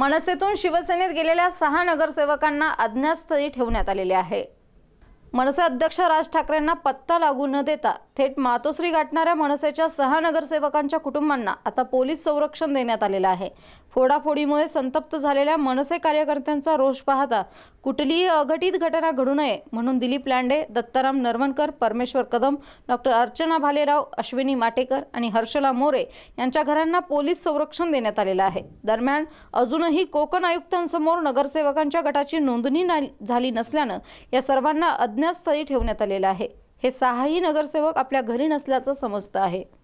मनसेतून शिवसेनेत गेलेल्या सहा नगरसेवकांना अज्ञातस्थळी ठेवण्यात आलेले आहे मनसे अध्यक्ष राज ठाकरेंना पत्ता लागू न देता थेट मातोश्री गाठणाऱ्या मनसेच्या सहा नगरसेवकांच्या कुटुंबांना आता पोलीस संरक्षण देण्यात आलेलं आहे फोडाफोडीमुळे संतप्त झालेल्या मनसे कार्यकर्त्यांचा रोष पाहता कुठलीही अघटित घटना घडू नये म्हणून दिलीप लांडे दत्ताराम नरवणकर परमेश्वर कदम डॉक्टर अर्चना भालेराव अश्विनी माटेकर आणि हर्षला मोरे यांच्या घरांना पोलीस संरक्षण देण्यात आलेलं आहे दरम्यान अजूनही कोकण आयुक्तांसमोर नगरसेवकांच्या गटाची नोंदणी झाली नसल्यानं या सर्वांना अज्ञातस्थळी ठेवण्यात आलेलं आहे हे सहाही नगरसेवक आपल्या घरी नसल्याचं समजतं आहे